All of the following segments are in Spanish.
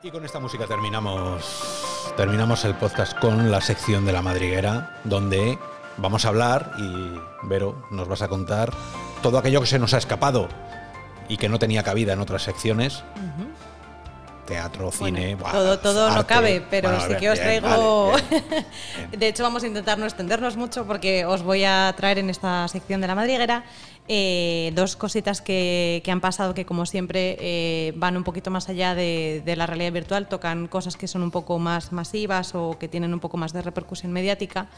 Y con esta música terminamos, terminamos el podcast con la sección de la madriguera, donde vamos a hablar y Vero nos vas a contar todo aquello que se nos ha escapado y que no tenía cabida en otras secciones teatro, cine. todo todo no cabe, pero sí que os traigo. De hecho, vamos a intentar no extendernos mucho porque os voy a traer en esta sección de la madriguera eh, dos cositas que, han pasado que, como siempre, eh, van un poquito más allá de, la realidad virtual, tocan cosas que son un poco más masivas o que tienen un poco más de repercusión mediática.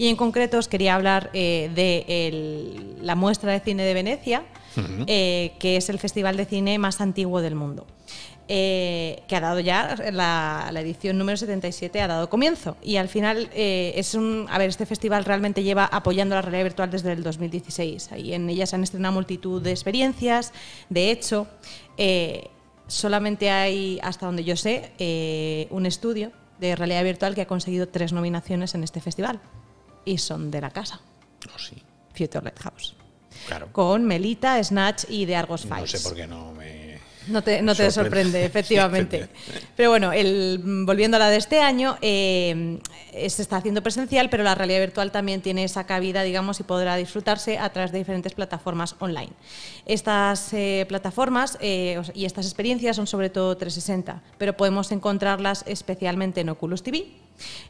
Y en concreto os quería hablar eh, de la muestra de cine de Venecia, eh, que es el festival de cine más antiguo del mundo. Eh, que ha dado ya la, edición número 77 ha dado comienzo y al final es un a ver este festival realmente lleva apoyando la realidad virtual desde el 2016 ahí en ella se han estrenado multitud de experiencias de hecho solamente hay hasta donde yo sé un estudio de realidad virtual que ha conseguido tres nominaciones en este festival y son de la casa. Oh, Future Lighthouse. Claro. Con Melita, Snatch y de Argos Files. No sé por qué no me. No te, sorprende, efectivamente. pero bueno, el, volviendo a la de este año, eh, se está haciendo presencial, pero la realidad virtual también tiene esa cabida, digamos, y podrá disfrutarse a través de diferentes plataformas online. Estas eh, plataformas eh, y estas experiencias son sobre todo 360, pero podemos encontrarlas especialmente en Oculus TV,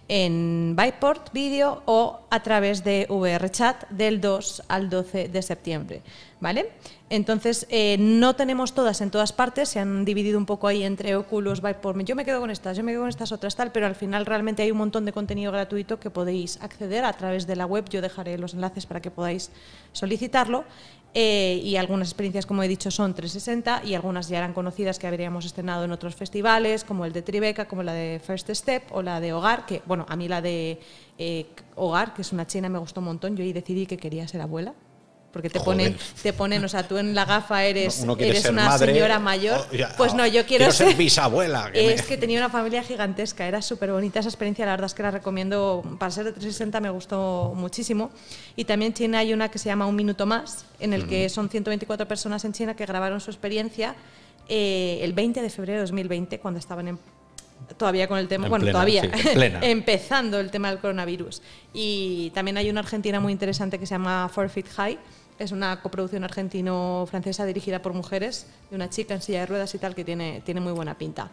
en Byport Video o a través de VRChat del 2 al 12 de septiembre. ¿vale? Entonces, eh, no tenemos todas en todas partes, se han dividido un poco ahí entre Oculus, Viper, yo me quedo con estas, yo me quedo con estas otras, tal, pero al final realmente hay un montón de contenido gratuito que podéis acceder a través de la web, yo dejaré los enlaces para que podáis solicitarlo, eh, y algunas experiencias, como he dicho, son 360 y algunas ya eran conocidas que habríamos estrenado en otros festivales, como el de Tribeca, como la de First Step o la de Hogar, que, bueno, a mí la de eh, Hogar, que es una china, me gustó un montón, yo ahí decidí que quería ser abuela porque te ponen, te ponen, o sea, tú en la gafa eres, una señora mayor. Oh, pues no, oh, yo quiero, ser, bisabuela. es que tenía una familia gigantesca, era súper bonita esa experiencia, la verdad es que la recomiendo, para ser de 360 me gustó muchísimo. Y también en China hay una que se llama Un Minuto Más, en el que son 124 personas en China que grabaron su experiencia eh, el 20 de febrero de 2020, cuando estaban en todavía con el tema, bueno, todavía, empezando el tema del coronavirus. Y también hay una argentina muy interesante que se llama Forfeit High, es una coproducción argentino-francesa dirigida por mujeres, de una chica en silla de ruedas y tal, que tiene, tiene muy buena pinta.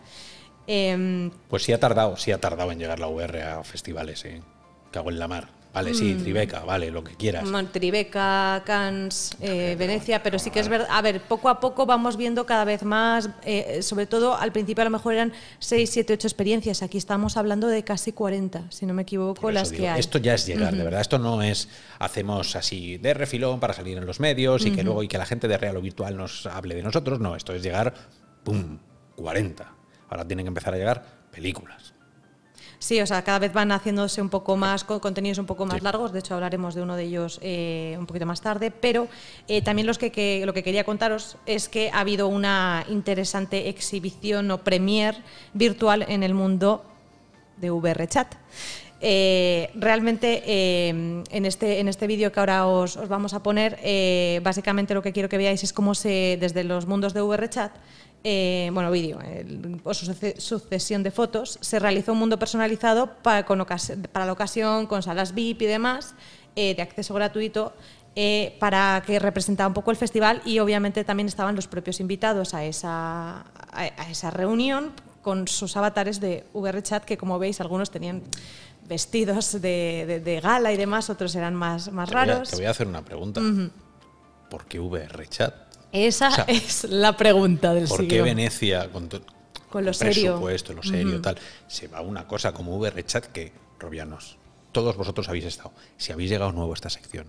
Em, pues sí ha tardado, sí ha tardado en llegar la VR a festivales, en ¿eh? Cago en la mar. Vale, sí, mm. Tribeca, vale, lo que quieras. Tribeca, Cannes, eh, Venecia, pero sí que es verdad. A ver, poco a poco vamos viendo cada vez más, eh, sobre todo al principio a lo mejor eran 6, 7, 8 experiencias. Aquí estamos hablando de casi 40, si no me equivoco, las que hay. Esto ya es llegar, de verdad. Esto no es hacemos así de refilón para salir en los medios y que luego y que la gente de real o virtual nos hable de nosotros. No, esto es llegar, ¡pum! 40. Ahora tienen que empezar a llegar películas Sí, o sea, cada vez van haciéndose un poco más, contenidos un poco más largos, de hecho hablaremos de uno de ellos eh, un poquito más tarde, pero eh, también los lo que quería contaros es que ha habido una interesante exhibición o premier virtual en el mundo de VRChat. Eh, realmente en este, en este vídeo que ahora os, vamos a poner, básicamente lo que quiero que veáis es cómo se, desde los mundos de VRChat, eh, bueno, vídeo, o sucesión de fotos, se realizó un mundo personalizado para, la ocasión, con salas VIP y demás, eh, de acceso gratuito, eh, para que representaba un poco el festival y obviamente también estaban los propios invitados a esa, reunión con sus avatares de VRChat, que como veis algunos tenían vestidos de, gala y demás, otros eran más, raros. te voy a hacer una pregunta. ¿Por qué VRChat? Esa es la pregunta del ¿por ¿Por qué Venecia, con, todo el lo serio? presupuesto, lo serio, tal, se va una cosa como chat, que, Robianos, todos vosotros habéis estado. Si habéis llegado nuevo a esta sección,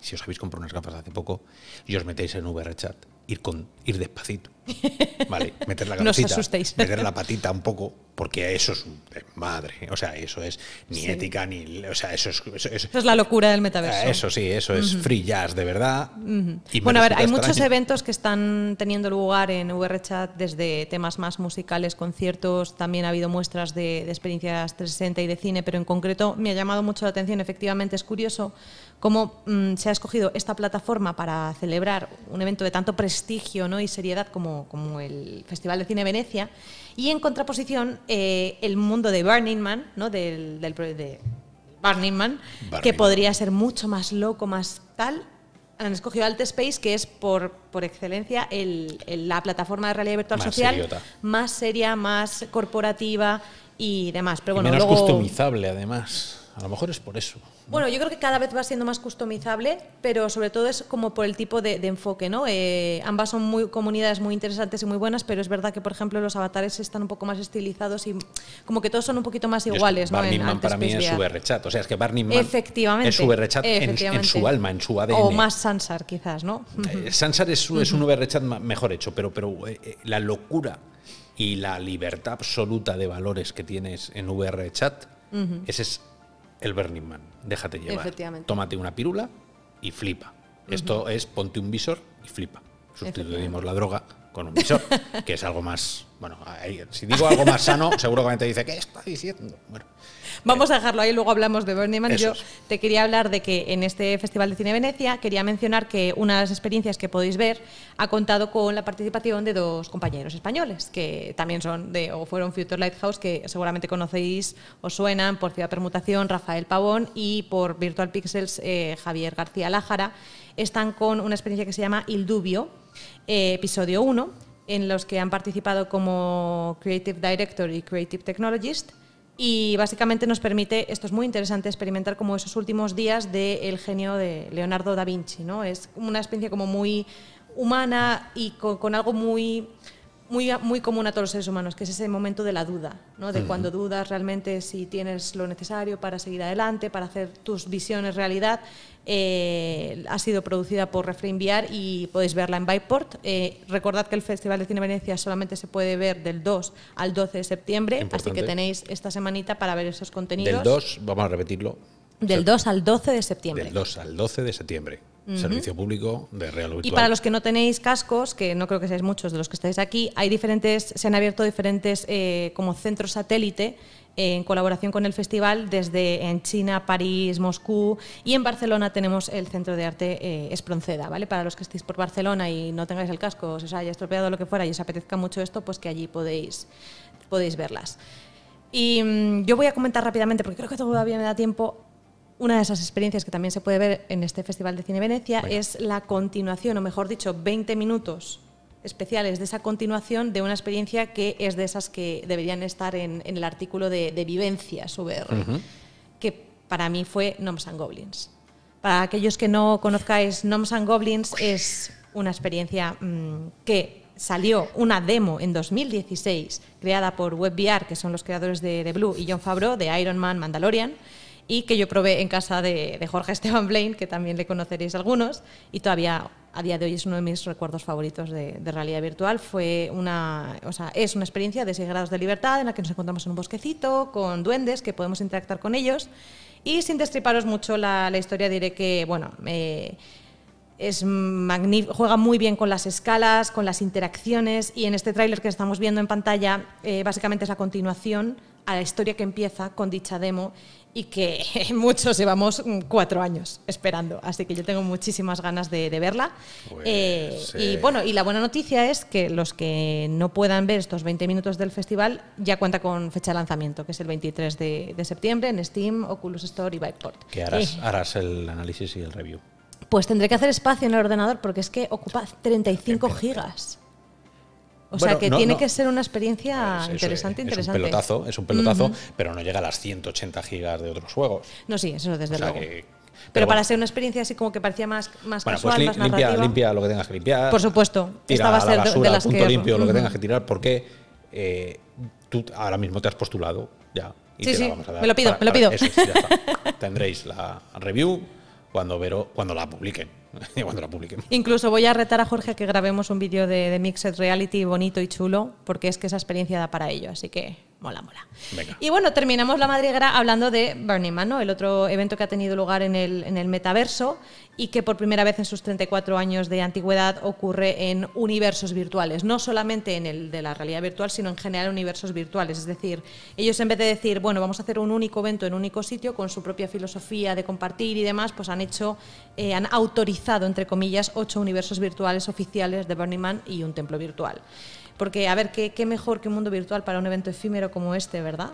si os habéis comprado unas gafas hace poco y os metéis en VRChat, ir, con, ir despacito ¿Vale? Meter la meter la patita un poco, porque eso es madre. O sea, eso es ni ética, ni. O sea, eso es. Eso, es la locura del metaverso. Eh, eso sí, eso es free jazz de verdad. bueno, a ver, hay muchos eventos que están teniendo lugar en VRChat, desde temas más musicales, conciertos, también ha habido muestras de, experiencias 360 y de cine, pero en concreto me ha llamado mucho la atención, efectivamente, es curioso cómo mm, se ha escogido esta plataforma para celebrar un evento de tanto prestigio ¿no? y seriedad como como, el Festival de Cine Venecia, y en contraposición eh, el mundo de Burning Man, ¿no? del, del de Burning que podría ser mucho más loco, más tal. Han escogido Alt Space, que es por, por excelencia el, la plataforma de realidad virtual social más seria, más corporativa y demás. Pero bueno, menos customizable, además. A lo mejor es por eso. Bueno, yo creo que cada vez va siendo más customizable, pero sobre todo es como por el tipo de, enfoque, ¿no? Eh, ambas son muy comunidades muy interesantes y muy buenas, pero es verdad que, por ejemplo, los avatares están un poco más estilizados y como que todos son un poquito más iguales, ¿no? Barney Man para mí es su o sea, es que Barney Man efectivamente, es su en, su alma, en su ADN. O más Sansar, quizás, ¿no? Eh, Sansar es, un Chat mejor hecho, pero, pero eh, la locura y la libertad absoluta de valores que tienes en VRChat, Chat, ese es el Burning Man. Déjate llevar. Tómate una pirula y flipa. Esto es ponte un visor y flipa. Sustituimos la droga con un visor, que es algo más bueno, si digo algo más sano, seguramente dice, ¿qué está diciendo? Bueno, Vamos a dejarlo ahí, luego hablamos de Bernie Man. Yo te quería hablar de que en este Festival de Cine Venecia quería mencionar que una de las experiencias que podéis ver ha contado con la participación de dos compañeros españoles, que también son de, o fueron Future Lighthouse, que seguramente conocéis, o suenan, por Ciudad Permutación, Rafael Pavón, y por Virtual Pixels, eh, Javier García Lájara. Están con una experiencia que se llama Il Dubio, eh, episodio 1 en los que han participado como Creative Director y Creative Technologist. Y básicamente nos permite, esto es muy interesante, experimentar como esos últimos días del genio de Leonardo da Vinci. ¿no? Es una experiencia como muy humana y con algo muy muy, muy común a todos los seres humanos, que es ese momento de la duda, ¿no? de cuando dudas realmente si tienes lo necesario para seguir adelante, para hacer tus visiones realidad. Eh, ha sido producida por Refrain y podéis verla en Byport. Eh, recordad que el Festival de Cine Venecia solamente se puede ver del 2 al 12 de septiembre, así que tenéis esta semanita para ver esos contenidos. Del 2, vamos a repetirlo. Del 2 al 12 de septiembre. Del 2 al 12 de septiembre servicio público de real virtual. Y para los que no tenéis cascos, que no creo que seáis muchos de los que estáis aquí, hay diferentes, se han abierto diferentes eh, como centros satélite eh, en colaboración con el festival desde en China, París, Moscú y en Barcelona tenemos el Centro de Arte eh, Espronceda, ¿vale? Para los que estéis por Barcelona y no tengáis el casco, os haya estropeado lo que fuera y os apetezca mucho esto, pues que allí podéis, podéis verlas. Y mm, yo voy a comentar rápidamente, porque creo que todavía me da tiempo, una de esas experiencias que también se puede ver en este Festival de Cine Venecia es la continuación, o mejor dicho, 20 minutos especiales de esa continuación de una experiencia que es de esas que deberían estar en, el artículo de, vivencia, vivencias VR, que para mí fue Noms and Goblins. Para aquellos que no conozcáis, Gnomes and Goblins es una experiencia mm, que salió una demo en 2016 creada por WebVR, que son los creadores de The Blue y John Fabro de Iron Man Mandalorian y que yo probé en casa de, Jorge Esteban Blaine, que también le conoceréis algunos, y todavía a día de hoy es uno de mis recuerdos favoritos de, realidad virtual. Fue una, es una experiencia de 6 grados de libertad en la que nos encontramos en un bosquecito con duendes que podemos interactuar con ellos. Y sin destriparos mucho la, historia, diré que, bueno, es juega muy bien con las escalas, con las interacciones y en este tráiler que estamos viendo en pantalla eh, básicamente es la continuación a la historia que empieza con dicha demo y que muchos llevamos mm, cuatro años esperando. Así que yo tengo muchísimas ganas de, verla. Pues, eh, y bueno, y la buena noticia es que los que no puedan ver estos 20 minutos del festival ya cuenta con fecha de lanzamiento, que es el 23 de, septiembre en Steam, Oculus Store y Viveport. ¿Qué harás, eh, harás el análisis y el review. Pues tendré que hacer espacio en el ordenador porque es que ocupa 35 gigas. O sea que tiene que ser una experiencia interesante, es, interesante. Es un pelotazo, es un pelotazo, pero no llega a las 180 gigas de otros juegos. No, sí, eso desde luego. pero, para ser una experiencia así como que parecía más, más pues casual, más limpia, limpia lo que tengas que limpiar. Por supuesto. Tira Esta va a ser la basura, de las punto que... limpio, lo que tengas que tirar, porque eh, tú ahora mismo te has postulado ya. Y sí, te vamos a dar. me lo pido, me lo pido. Eso, ya está. Tendréis la review cuando, Vero, cuando la publiquen. cuando Incluso voy a retar a Jorge que grabemos un vídeo de, de Mixed Reality bonito y chulo, porque es que esa experiencia da para ello. Así que mola, mola. Y bueno, terminamos la madriguera hablando de Burning Man, el otro evento que ha tenido lugar en el, en el metaverso y que por primera vez en sus 34 años de antigüedad ocurre en universos virtuales, no solamente en el de la realidad virtual, sino en general universos virtuales. Es decir, ellos en vez de decir, bueno, vamos a hacer un único evento en un único sitio con su propia filosofía de compartir y demás, pues han hecho, eh, han autorizado, entre comillas, ocho universos virtuales oficiales de Burning Man y un templo virtual. Porque, a ver, ¿qué, mejor que un mundo virtual para un evento efímero como este, ¿verdad?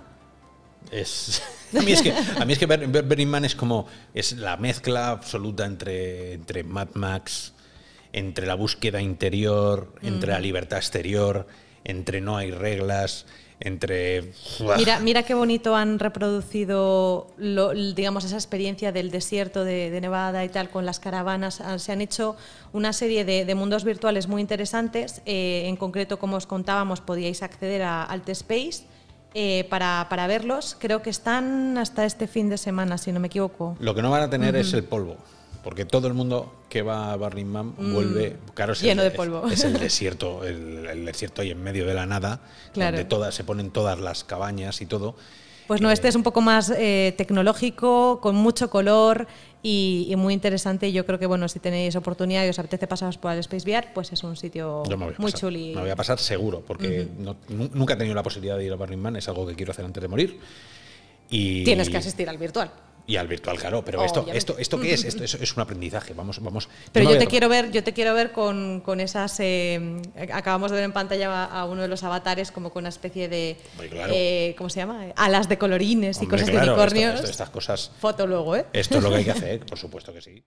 Es, a mí es que, a es Man es como es la mezcla absoluta entre, entre Mad Max, entre la búsqueda interior, entre mm. la libertad exterior, entre no hay reglas, entre... Mira, mira qué bonito han reproducido, digamos, esa experiencia del desierto de, Nevada y tal, con las caravanas. Ah, se han hecho una serie de, mundos virtuales muy interesantes. Eh, en concreto, como os contábamos, podíais acceder a Alt Space. Eh, para, verlos, creo que están hasta este fin de semana, si no me equivoco. Lo que no van a tener es el polvo. Porque todo el mundo que va a Burning Man mm, vuelve claro, lleno de polvo. Es, el desierto, el, desierto y en medio de la nada, claro. donde todas, se ponen todas las cabañas y todo. Pues no, este eh, es un poco más eh, tecnológico, con mucho color y, muy interesante. Yo creo que, bueno, si tenéis oportunidad y os apetece pasaros por el Space VR, pues es un sitio muy chulo. chuli. Me voy a pasar seguro, porque nunca he tenido la posibilidad de ir a Burning Man, es algo que quiero hacer antes de morir. Y Tienes que asistir al virtual y al virtual, claro, pero oh, esto, esto, esto qué es, esto es, un aprendizaje, vamos, vamos. Pero yo, te quiero ver, yo te quiero ver con, esas eh, acabamos de ver en pantalla a, uno de los avatares como con una especie de eh, ¿cómo se llama? alas de colorines y cosas de unicornios. estas cosas. Foto luego, ¿eh? Esto es lo que hay que hacer, por supuesto que sí.